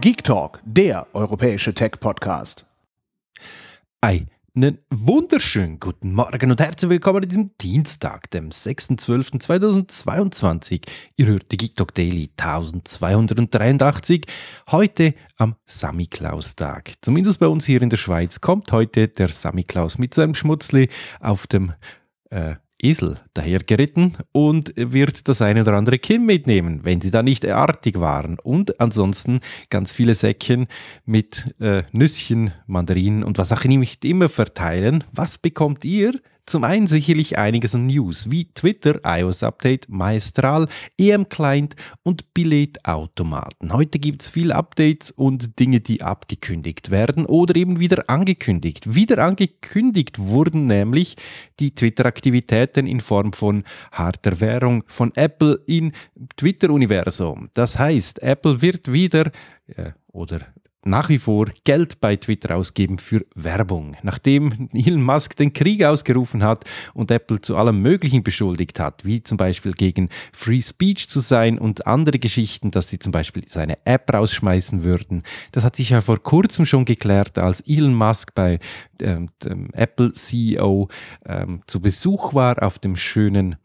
Geek Talk, der europäische Tech-Podcast. Einen wunderschönen guten Morgen und herzlich willkommen an diesem Dienstag, dem 6.12.2022. Ihr hört die Geek Talk Daily 1283. Heute am Samichlaus-Tag. Zumindest bei uns hier in der Schweiz kommt heute der Samichlaus mit seinem Schmutzli auf dem äh, Esel dahergeritten und wird das eine oder andere Kind mitnehmen, wenn sie da nicht artig waren. Und ansonsten ganz viele Säckchen mit äh, Nüsschen, Mandarinen und was auch immer verteilen. Was bekommt ihr? Zum einen sicherlich einiges an News wie Twitter, iOS-Update, Maestral, EM-Client und Billet-Automaten. Heute gibt es viele Updates und Dinge, die abgekündigt werden oder eben wieder angekündigt. Wieder angekündigt wurden nämlich die Twitter-Aktivitäten in Form von harter Währung von Apple in Twitter-Universum. Das heißt, Apple wird wieder äh, oder nach wie vor Geld bei Twitter ausgeben für Werbung. Nachdem Elon Musk den Krieg ausgerufen hat und Apple zu allem Möglichen beschuldigt hat, wie zum Beispiel gegen Free Speech zu sein und andere Geschichten, dass sie zum Beispiel seine App rausschmeißen würden. Das hat sich ja vor kurzem schon geklärt, als Elon Musk bei ähm, Apple CEO ähm, zu Besuch war auf dem schönen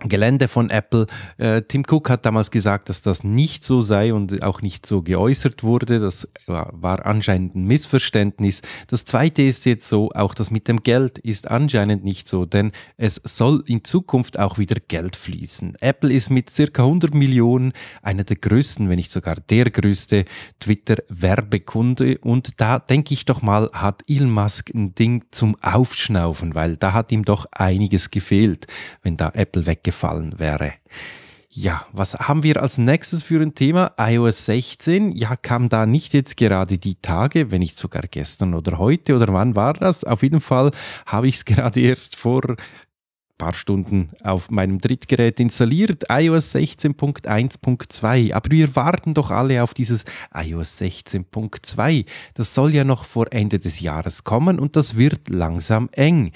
Gelände von Apple. Äh, Tim Cook hat damals gesagt, dass das nicht so sei und auch nicht so geäußert wurde. Das war anscheinend ein Missverständnis. Das Zweite ist jetzt so, auch das mit dem Geld ist anscheinend nicht so, denn es soll in Zukunft auch wieder Geld fließen. Apple ist mit circa 100 Millionen einer der größten, wenn nicht sogar der größte Twitter-Werbekunde. Und da denke ich doch mal, hat Elon Musk ein Ding zum Aufschnaufen, weil da hat ihm doch einiges gefehlt, wenn da Apple weg gefallen wäre. Ja, was haben wir als nächstes für ein Thema? iOS 16. Ja, kam da nicht jetzt gerade die Tage, wenn nicht sogar gestern oder heute oder wann war das? Auf jeden Fall habe ich es gerade erst vor paar Stunden auf meinem Drittgerät installiert, iOS 16.1.2. Aber wir warten doch alle auf dieses iOS 16.2. Das soll ja noch vor Ende des Jahres kommen und das wird langsam eng.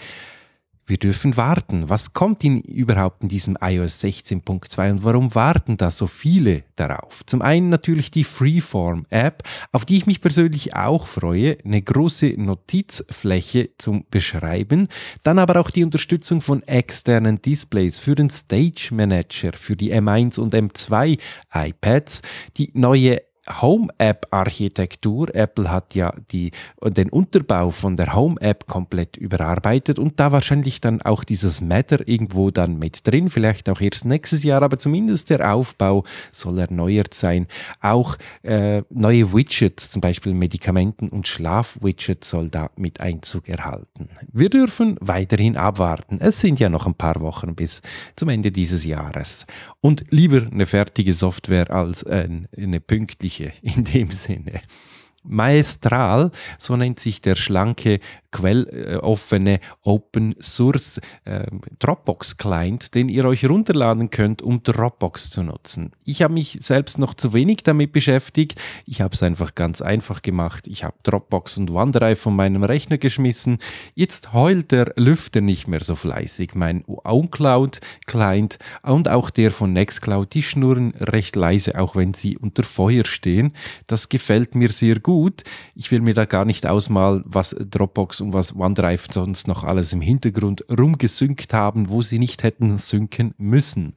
Wir dürfen warten. Was kommt in, überhaupt in diesem iOS 16.2 und warum warten da so viele darauf? Zum einen natürlich die Freeform-App, auf die ich mich persönlich auch freue. Eine große Notizfläche zum Beschreiben. Dann aber auch die Unterstützung von externen Displays für den Stage Manager, für die M1 und M2 iPads. Die neue Home-App-Architektur. Apple hat ja die, den Unterbau von der Home-App komplett überarbeitet und da wahrscheinlich dann auch dieses Matter irgendwo dann mit drin, vielleicht auch erst nächstes Jahr, aber zumindest der Aufbau soll erneuert sein. Auch äh, neue Widgets, zum Beispiel Medikamenten- und Schlaf-Widget soll da mit Einzug erhalten. Wir dürfen weiterhin abwarten. Es sind ja noch ein paar Wochen bis zum Ende dieses Jahres. Und lieber eine fertige Software als äh, eine pünktliche Kirche in dem Sinne. Maestral, so nennt sich der schlanke, quelloffene äh, Open Source äh, Dropbox Client, den ihr euch runterladen könnt, um Dropbox zu nutzen. Ich habe mich selbst noch zu wenig damit beschäftigt. Ich habe es einfach ganz einfach gemacht. Ich habe Dropbox und OneDrive von meinem Rechner geschmissen. Jetzt heult der Lüfter nicht mehr so fleißig. Mein OwnCloud Client und auch der von Nextcloud, die schnurren recht leise, auch wenn sie unter Feuer stehen. Das gefällt mir sehr gut gut. Ich will mir da gar nicht ausmalen, was Dropbox und was OneDrive sonst noch alles im Hintergrund rumgesynkt haben, wo sie nicht hätten synken müssen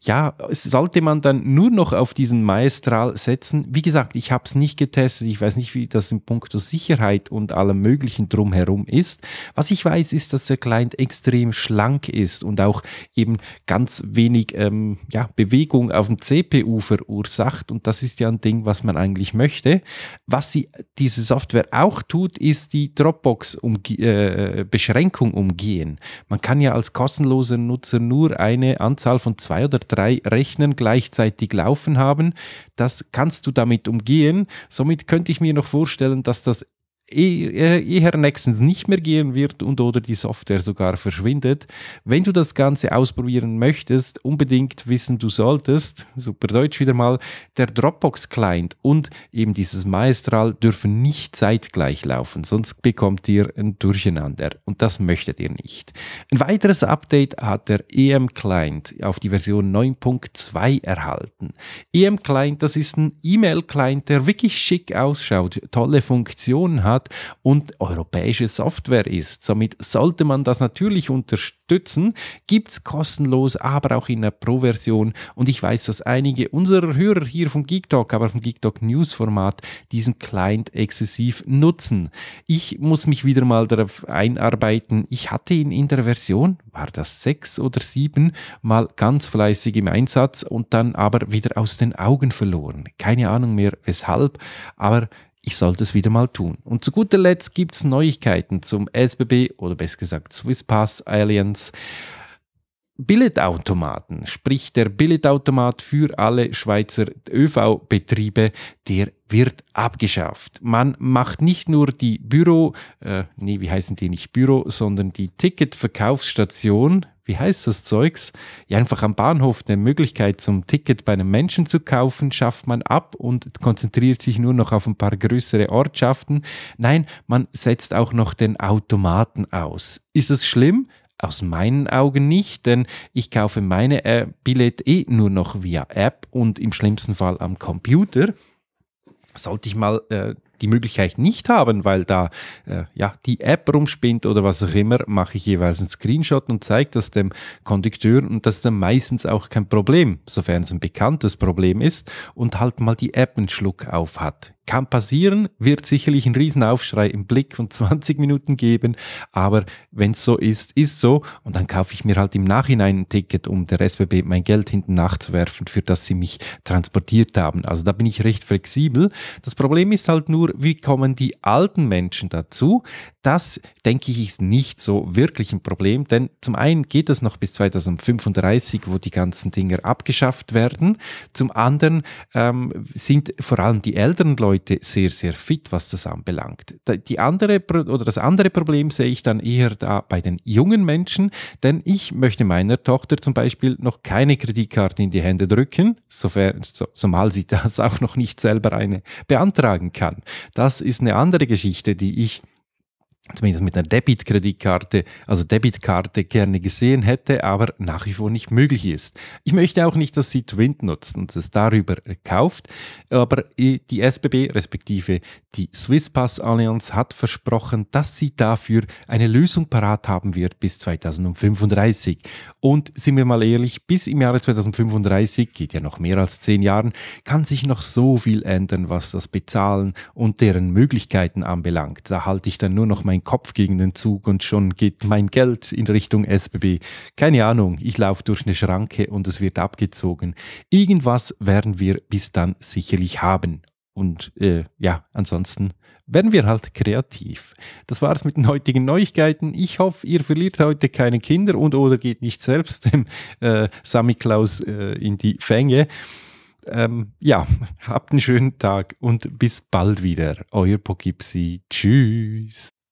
ja, sollte man dann nur noch auf diesen Maestral setzen? Wie gesagt, ich habe es nicht getestet. Ich weiß nicht, wie das in puncto Sicherheit und allem Möglichen drumherum ist. Was ich weiß, ist, dass der Client extrem schlank ist und auch eben ganz wenig ähm, ja, Bewegung auf dem CPU verursacht. Und das ist ja ein Ding, was man eigentlich möchte. Was sie, diese Software auch tut, ist die Dropbox-Beschränkung umge äh, umgehen. Man kann ja als kostenloser Nutzer nur eine Anzahl von zwei oder drei Rechnern gleichzeitig laufen haben. Das kannst du damit umgehen. Somit könnte ich mir noch vorstellen, dass das eher äh, nächstens nicht mehr gehen wird und oder die Software sogar verschwindet. Wenn du das Ganze ausprobieren möchtest, unbedingt wissen du solltest, super Deutsch wieder mal, der Dropbox-Client und eben dieses Maestral dürfen nicht zeitgleich laufen, sonst bekommt ihr ein Durcheinander und das möchtet ihr nicht. Ein weiteres Update hat der EM-Client auf die Version 9.2 erhalten. EM-Client, das ist ein E-Mail-Client, der wirklich schick ausschaut, tolle Funktionen hat, hat und europäische Software ist. Somit sollte man das natürlich unterstützen. Gibt es kostenlos, aber auch in der Pro-Version. Und ich weiß, dass einige unserer Hörer hier vom Geek Talk, aber vom Geek Talk News Format diesen Client exzessiv nutzen. Ich muss mich wieder mal darauf einarbeiten. Ich hatte ihn in der Version, war das sechs oder sieben, mal ganz fleißig im Einsatz und dann aber wieder aus den Augen verloren. Keine Ahnung mehr weshalb, aber ich sollte es wieder mal tun. Und zu guter Letzt gibt es Neuigkeiten zum SBB oder besser gesagt Swiss Pass Alliance. Billetautomaten, sprich der Billetautomat für alle Schweizer ÖV-Betriebe, der wird abgeschafft. Man macht nicht nur die Büro, äh, nee, wie heißen die nicht Büro, sondern die Ticketverkaufsstation, wie heißt das Zeugs? Ja, einfach am Bahnhof eine Möglichkeit zum Ticket bei einem Menschen zu kaufen, schafft man ab und konzentriert sich nur noch auf ein paar größere Ortschaften. Nein, man setzt auch noch den Automaten aus. Ist es schlimm? Aus meinen Augen nicht, denn ich kaufe meine äh, Billett eh nur noch via App und im schlimmsten Fall am Computer sollte ich mal äh, die Möglichkeit nicht haben, weil da äh, ja, die App rumspinnt oder was auch immer, mache ich jeweils einen Screenshot und zeige das dem Kondukteur und das ist dann meistens auch kein Problem, sofern es ein bekanntes Problem ist und halt mal die App einen Schluck auf hat. Kann passieren, wird sicherlich einen Riesenaufschrei im Blick von 20 Minuten geben, aber wenn es so ist, ist so und dann kaufe ich mir halt im Nachhinein ein Ticket, um der SBB mein Geld hinten nachzuwerfen, für das sie mich transportiert haben. Also da bin ich recht flexibel. Das Problem ist halt nur, wie kommen die alten Menschen dazu? Das, denke ich, ist nicht so wirklich ein Problem, denn zum einen geht es noch bis 2035, wo die ganzen Dinger abgeschafft werden. Zum anderen ähm, sind vor allem die älteren Leute, heute sehr, sehr fit, was das anbelangt. Die andere, oder das andere Problem sehe ich dann eher da bei den jungen Menschen, denn ich möchte meiner Tochter zum Beispiel noch keine Kreditkarte in die Hände drücken, sofern, so, zumal sie das auch noch nicht selber eine beantragen kann. Das ist eine andere Geschichte, die ich zumindest mit einer Debitkreditkarte, also Debitkarte gerne gesehen hätte, aber nach wie vor nicht möglich ist. Ich möchte auch nicht, dass sie Twint nutzt und es darüber kauft, aber äh, die SBB respektive die Swisspass Allianz hat versprochen, dass sie dafür eine Lösung parat haben wird bis 2035. Und sind wir mal ehrlich, bis im Jahre 2035, geht ja noch mehr als zehn Jahren, kann sich noch so viel ändern, was das Bezahlen und deren Möglichkeiten anbelangt. Da halte ich dann nur noch mein mein Kopf gegen den Zug und schon geht mein Geld in Richtung SBB. Keine Ahnung, ich laufe durch eine Schranke und es wird abgezogen. Irgendwas werden wir bis dann sicherlich haben. Und äh, ja, ansonsten werden wir halt kreativ. Das war's mit den heutigen Neuigkeiten. Ich hoffe, ihr verliert heute keine Kinder und oder geht nicht selbst dem äh, Sammy Klaus äh, in die Fänge. Ähm, ja, habt einen schönen Tag und bis bald wieder. Euer Pogipsi. Tschüss.